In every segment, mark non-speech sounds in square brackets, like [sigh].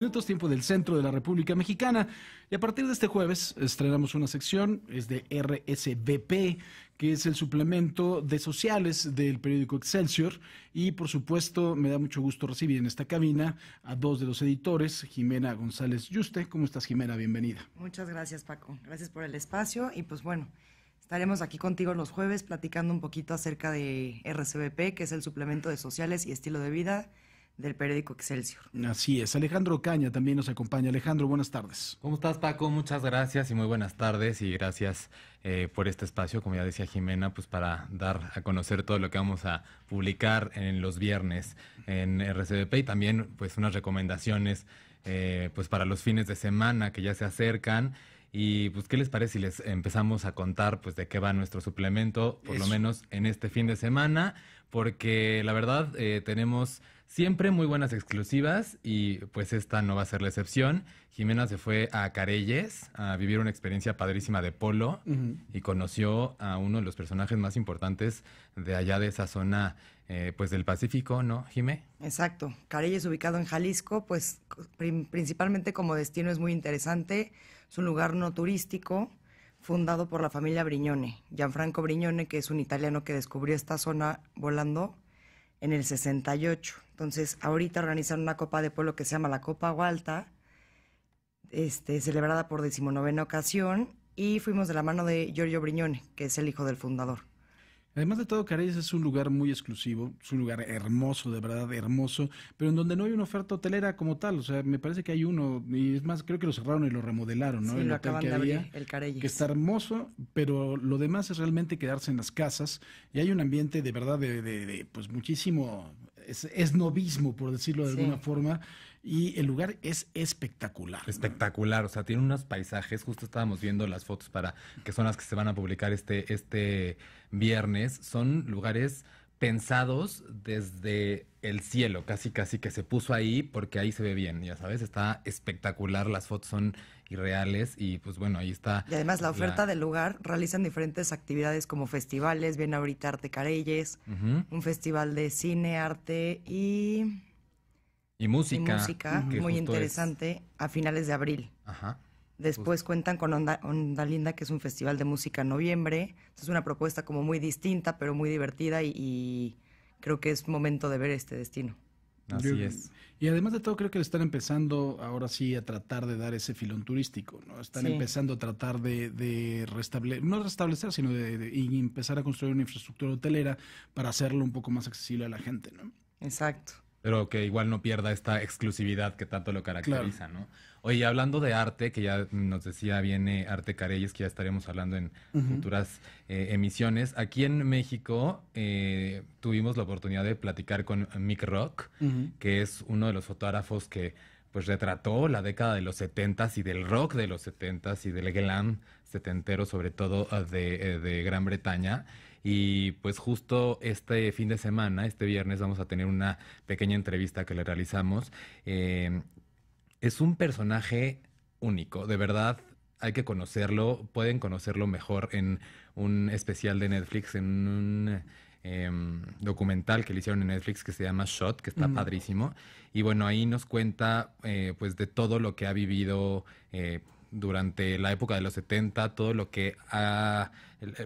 minutos, tiempo del centro de la República Mexicana. Y a partir de este jueves estrenamos una sección, es de RSVP, que es el suplemento de sociales del periódico Excelsior. Y por supuesto, me da mucho gusto recibir en esta cabina a dos de los editores, Jimena González Yuste. ¿Cómo estás, Jimena? Bienvenida. Muchas gracias, Paco. Gracias por el espacio. Y pues bueno, estaremos aquí contigo los jueves platicando un poquito acerca de RSVP, que es el suplemento de sociales y estilo de vida del periódico Excelsior. Así es. Alejandro Caña también nos acompaña. Alejandro, buenas tardes. ¿Cómo estás, Paco? Muchas gracias y muy buenas tardes y gracias eh, por este espacio, como ya decía Jimena, pues para dar a conocer todo lo que vamos a publicar en los viernes en rcdp y también pues unas recomendaciones eh, pues para los fines de semana que ya se acercan. Y pues, ¿qué les parece si les empezamos a contar pues de qué va nuestro suplemento, por lo menos en este fin de semana? porque la verdad eh, tenemos siempre muy buenas exclusivas y pues esta no va a ser la excepción. Jimena se fue a Carelles a vivir una experiencia padrísima de polo y conoció a uno de los personajes más importantes de allá de esa zona eh, pues del Pacífico, ¿no, Jimé? Exacto. Carelles ubicado en Jalisco, pues principalmente como destino es muy interesante, es un lugar no turístico fundado por la familia Brignone, Gianfranco Brignone, que es un italiano que descubrió esta zona volando en el 68. Entonces, ahorita organizan una copa de pueblo que se llama la Copa Gualta, este, celebrada por decimonovena ocasión, y fuimos de la mano de Giorgio Brignone, que es el hijo del fundador. Además de todo, Carayes es un lugar muy exclusivo, es un lugar hermoso, de verdad hermoso, pero en donde no hay una oferta hotelera como tal. O sea, me parece que hay uno, y es más, creo que lo cerraron y lo remodelaron, ¿no? Sí, lo que el Que está hermoso, pero lo demás es realmente quedarse en las casas y hay un ambiente de verdad de pues muchísimo es, es novismo, por decirlo de alguna forma, y el lugar es espectacular. Espectacular, o sea, tiene unos paisajes, justo estábamos viendo las fotos para que son las que se van a publicar este, este viernes, son lugares pensados desde el cielo, casi casi que se puso ahí porque ahí se ve bien, ya sabes, está espectacular, las fotos son irreales y pues bueno, ahí está. Y además la oferta del lugar realizan diferentes actividades como festivales, viene ahorita Arte Carelles, un festival de cine, arte y... Y música. muy interesante, a finales de abril. Ajá. Después cuentan con Onda, Onda, Linda, que es un festival de música en noviembre. Es una propuesta como muy distinta, pero muy divertida y, creo que es momento de ver este destino. Así es. Y además de todo, creo que están empezando ahora sí a tratar de dar ese filón turístico, ¿no? Están empezando a tratar de, restablecer, no restablecer, sino de, empezar a construir una infraestructura hotelera para hacerlo un poco más accesible a la gente, ¿no? Exacto pero que igual no pierda esta exclusividad que tanto lo caracteriza, ¿no? Oye, hablando de arte, que ya nos decía viene Arte Carelles, que ya estaremos hablando en futuras eh, emisiones, aquí en México eh, tuvimos la oportunidad de platicar con Mick Rock, que es uno de los fotógrafos que pues retrató la década de los 70s y del rock de los 70s y del glam setentero, sobre todo eh, de Gran Bretaña. Y pues justo este fin de semana, este viernes, vamos a tener una pequeña entrevista que le realizamos. Eh, es un personaje único, de verdad. Hay que conocerlo, pueden conocerlo mejor en un especial de Netflix, en un em, documental que le hicieron en Netflix que se llama Shot, que está padrísimo. Y bueno, ahí nos cuenta eh, pues de todo lo que ha vivido. Eh, durante la época de los 70, todo lo que eh,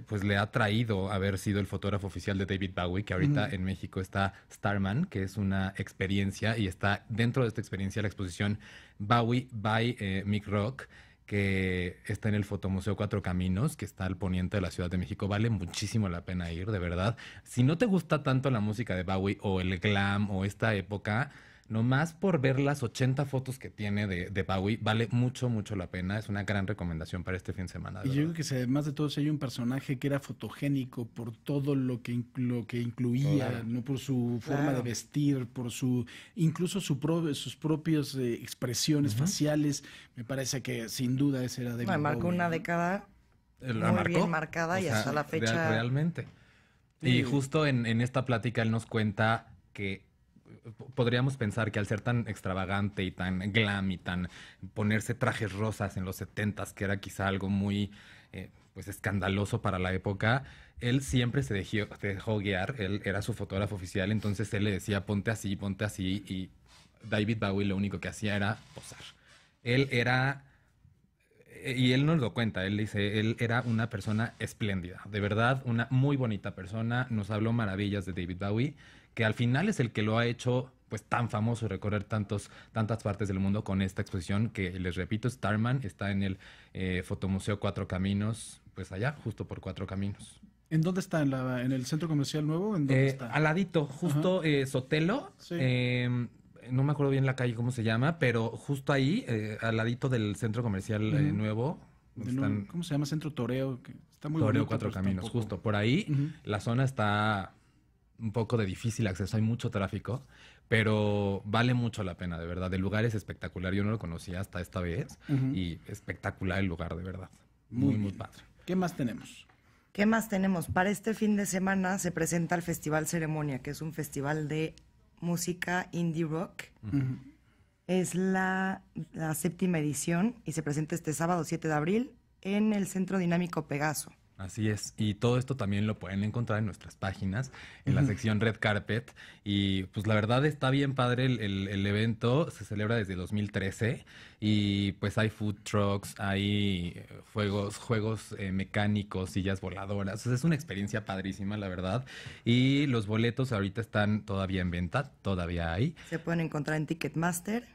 pues, le ha traído haber sido el fotógrafo oficial de David Bowie, que ahorita en México está Starman, que es una experiencia y está dentro de esta experiencia la exposición Bowie by eh, Mick Rock que está en el Fotomuseo Cuatro Caminos, que está al poniente de la Ciudad de México. Vale muchísimo la pena ir, de verdad. Si no te gusta tanto la música de Bowie o el glam o esta época, nomás por ver las 80 fotos que tiene de, de Bowie, vale mucho, mucho la pena. Es una gran recomendación para este fin de semana. Y yo creo que además de todo si hay un personaje que era fotogénico por todo lo que, lo que incluía, ¿no? por su forma de vestir, por su incluso su sus propias eh, expresiones faciales. Me parece que sin duda ese era de... Bueno, marcó una década eh, muy bien marcada y hasta la fecha. realmente. Y eh. justo en, en esta plática él nos cuenta que podríamos pensar que al ser tan extravagante y tan glam y tan ponerse trajes rosas en los setentas, que era quizá algo muy eh, pues escandaloso para la época, él siempre se dejó, se dejó guiar, él era su fotógrafo oficial, entonces él le decía ponte así, ponte así, y David Bowie lo único que hacía era posar. Él era eh, y él nos lo cuenta, él dice, él era una persona espléndida, de verdad, una muy bonita persona, nos habló maravillas de David Bowie que al final es el que lo ha hecho pues tan famoso recorrer tantos, tantas partes del mundo con esta exposición que les repito, Starman está en el eh, Fotomuseo Cuatro Caminos, pues allá, justo por Cuatro Caminos. ¿En dónde está? ¿En, el centro comercial nuevo? ¿En dónde eh, Aladito, justo eh, Sotelo. Em, no me acuerdo bien la calle cómo se llama, pero justo ahí, al ladito del centro comercial nuevo, ¿Cómo se llama? Centro Toreo. está muy Toreo Cuatro Caminos, justo. Por ahí la zona está un poco de difícil acceso, hay mucho tráfico, pero vale mucho la pena, de verdad. El lugar es espectacular, yo no lo conocía hasta esta vez y espectacular el lugar, de verdad. Muy, muy, padre. ¿Qué más tenemos? ¿Qué más tenemos? Para este fin de semana se presenta el Festival Ceremonia, que es un festival de música indie rock. Es la, la, séptima edición y se presenta este sábado 7 de abril en el Centro Dinámico Pegaso. Así es, y todo esto también lo pueden encontrar en nuestras páginas, en la sección Red Carpet. Y pues la verdad está bien padre el, evento, se celebra desde 2013 y pues hay food trucks, hay eh, juegos, juegos eh, mecánicos, sillas voladoras. es una experiencia padrísima, la verdad. Y los boletos ahorita están todavía en venta, todavía hay. Se pueden encontrar en Ticketmaster.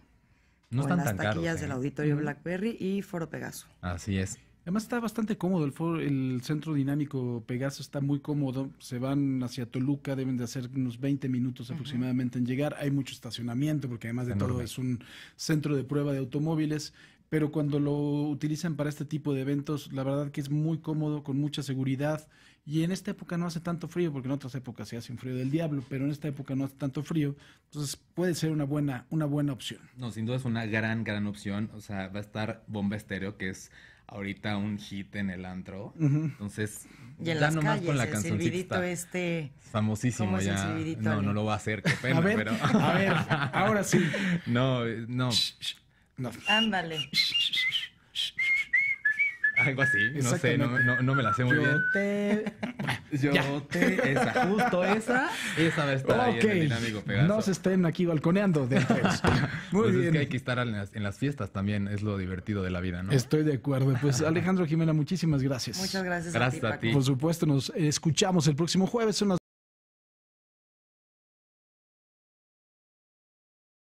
están las taquillas del ¿eh? Auditorio Blackberry y Foro Pegaso. Así es. Además está bastante cómodo, el, el centro dinámico Pegaso está muy cómodo, se van hacia Toluca, deben de hacer unos 20 minutos aproximadamente en llegar, hay mucho estacionamiento porque además de todo es un centro de prueba de automóviles, pero cuando lo utilizan para este tipo de eventos, la verdad que es muy cómodo, con mucha seguridad. Y en esta época no hace tanto frío, porque en otras épocas se hace un frío del diablo, pero en esta época no hace tanto frío. Entonces puede ser una buena, una buena opción. No, sin duda es una gran, gran opción. O sea, va a estar Bomba Estéreo, que es ahorita un hit en el antro. Entonces, y en ya con la canción este famosísimo ya. No, no lo va a hacer, qué pena, pero a ver, ahora sí. [laughs] No, no. Ándale. Algo así, no sé, no, no, no, me la sé muy yo bien. Te... [laughs] yo te. Esa, justo esa. Esa va a estar dinámico No se estén aquí balconeando de [laughs] Muy pues bien. Es hay que estar en las, en las, fiestas también, es lo divertido de la vida, ¿no? Estoy de acuerdo. Pues [laughs] Alejandro Jimena, muchísimas gracias. Muchas gracias. Gracias a ti. Por supuesto, nos escuchamos el próximo jueves.